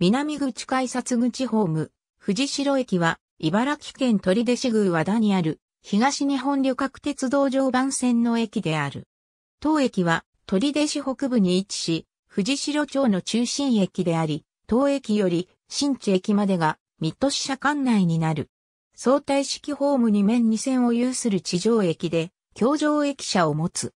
南口改札口ホーム、藤城駅は、茨城県取手市宮和田にある、東日本旅客鉄道常磐線の駅である。当駅は、取手市北部に位置し、藤城町の中心駅であり、当駅より新地駅までが、水戸支社管内になる。相対式ホーム2面2線を有する地上駅で、京上駅舎を持つ。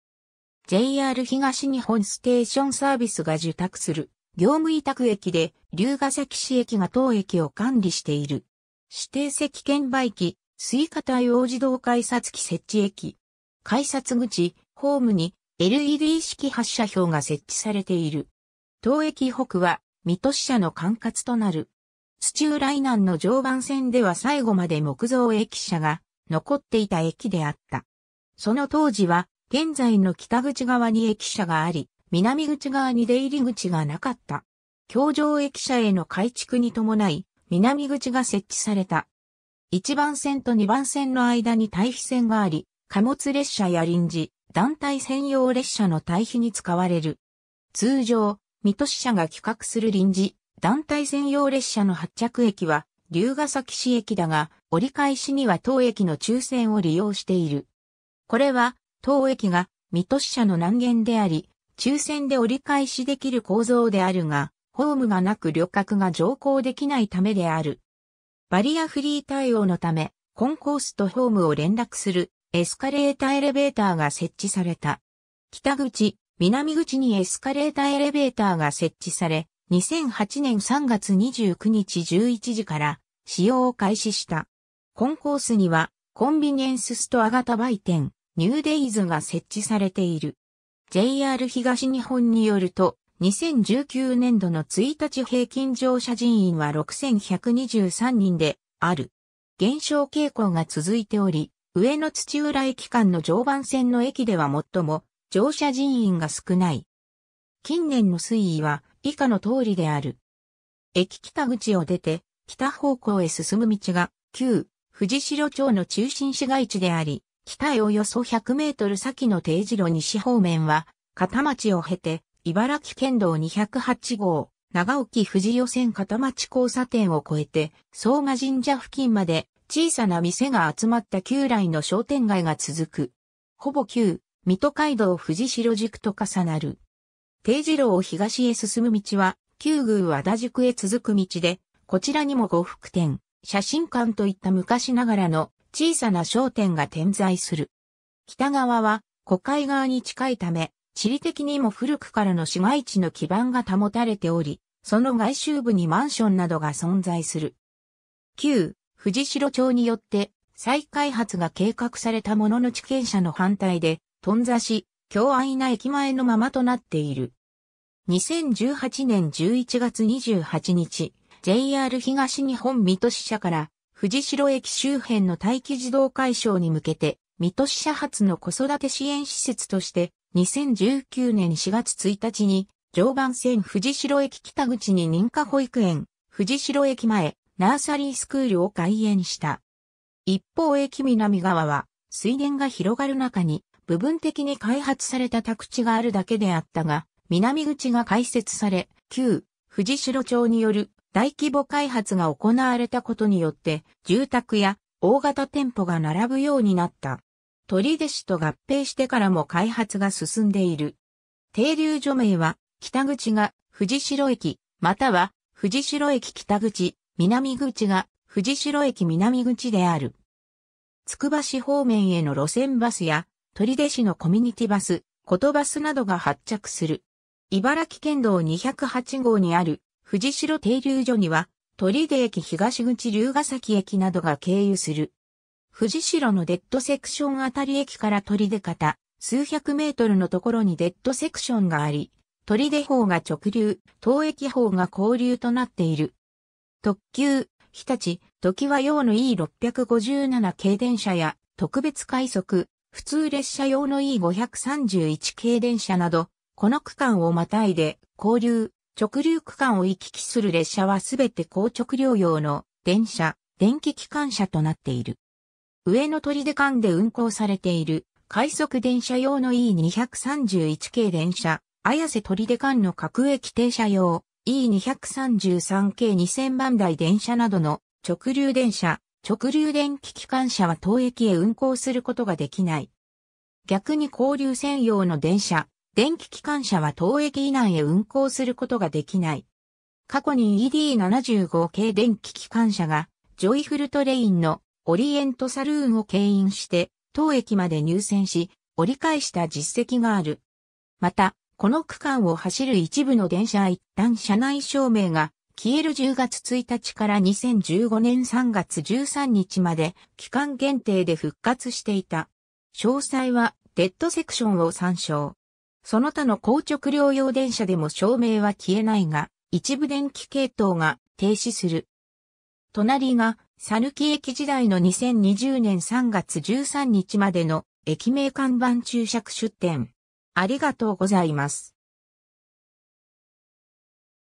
JR 東日本ステーションサービスが受託する業務委託駅で、龍ヶ崎市駅が当駅を管理している。指定席券売機、スイカ対応自動改札機設置駅。改札口、ホームに LED 式発射表が設置されている。当駅北は、水戸支社の管轄となる。土浦以南の常磐線では最後まで木造駅舎が残っていた駅であった。その当時は、現在の北口側に駅舎があり、南口側に出入り口がなかった。橋上駅舎への改築に伴い、南口が設置された。1番線と2番線の間に対比線があり、貨物列車や臨時、団体専用列車の対比に使われる。通常、水戸支社が企画する臨時、団体専用列車の発着駅は、龍ヶ崎市駅だが、折り返しには当駅の抽選を利用している。これは、当駅が水戸支社の南限であり、抽選で折り返しできる構造であるが、ホームがなく旅客が乗降できないためである。バリアフリー対応のため、コンコースとホームを連絡するエスカレーターエレベーターが設置された。北口、南口にエスカレーターエレベーターが設置され、2008年3月29日11時から使用を開始した。コンコースにはコンビニエンスストア型売店、ニューデイズが設置されている。JR 東日本によると、2019年度の1日平均乗車人員は6123人である。減少傾向が続いており、上野土浦駅間の常磐線の駅では最も乗車人員が少ない。近年の推移は以下の通りである。駅北口を出て北方向へ進む道が旧富士城町の中心市街地であり、北へおよそ100メートル先の定時路西方面は、片町を経て、茨城県道208号、長沖富士予選片町交差点を越えて、相馬神社付近まで小さな店が集まった旧来の商店街が続く。ほぼ旧、水戸街道富士城宿と重なる。定時路を東へ進む道は、旧宮和田宿へ続く道で、こちらにも呉服店、写真館といった昔ながらの小さな商店が点在する。北側は古海側に近いため、地理的にも古くからの市街地の基盤が保たれており、その外周部にマンションなどが存在する。旧、藤代町によって再開発が計画されたものの地権者の反対で、頓挫し、強愛な駅前のままとなっている。2018年11月28日、JR 東日本水戸支社から藤代駅周辺の待機児童解消に向けて、水戸支社発の子育て支援施設として、2019年4月1日に、常磐線藤代駅北口に認可保育園、藤代駅前、ナーサリースクールを開園した。一方駅南側は、水田が広がる中に、部分的に開発された宅地があるだけであったが、南口が開設され、旧、藤代町による大規模開発が行われたことによって、住宅や大型店舗が並ぶようになった。取手市と合併してからも開発が進んでいる。停留所名は、北口が藤代駅、または藤代駅北口、南口が藤代駅南口である。つくば市方面への路線バスや、取手市のコミュニティバス、ことバスなどが発着する。茨城県道208号にある藤城停留所には、鳥出駅東口龍ヶ崎駅などが経由する。藤城のデッドセクションあたり駅から鳥出方、数百メートルのところにデッドセクションがあり、鳥出方が直流、東駅方が交流となっている。特急、日立、時は用の E657 系電車や、特別快速、普通列車用の E531 系電車など、この区間をまたいで、交流、直流区間を行き来する列車はすべて高直両用の電車、電気機関車となっている。上野取出間で運行されている快速電車用の E231 系電車、綾瀬取出間の各駅停車用 E233 系2000番台電車などの直流電車、直流電気機関車は当駅へ運行することができない。逆に交流専用の電車、電気機関車は当駅以内へ運行することができない。過去に ED75 系電気機関車が、ジョイフルトレインのオリエントサルーンを牽引して、当駅まで入線し、折り返した実績がある。また、この区間を走る一部の電車は一旦車内照明が消える10月1日から2015年3月13日まで期間限定で復活していた。詳細はデッドセクションを参照。その他の硬直療養電車でも照明は消えないが、一部電気系統が停止する。隣が、さぬき駅時代の2020年3月13日までの駅名看板注釈出店。ありがとうございます。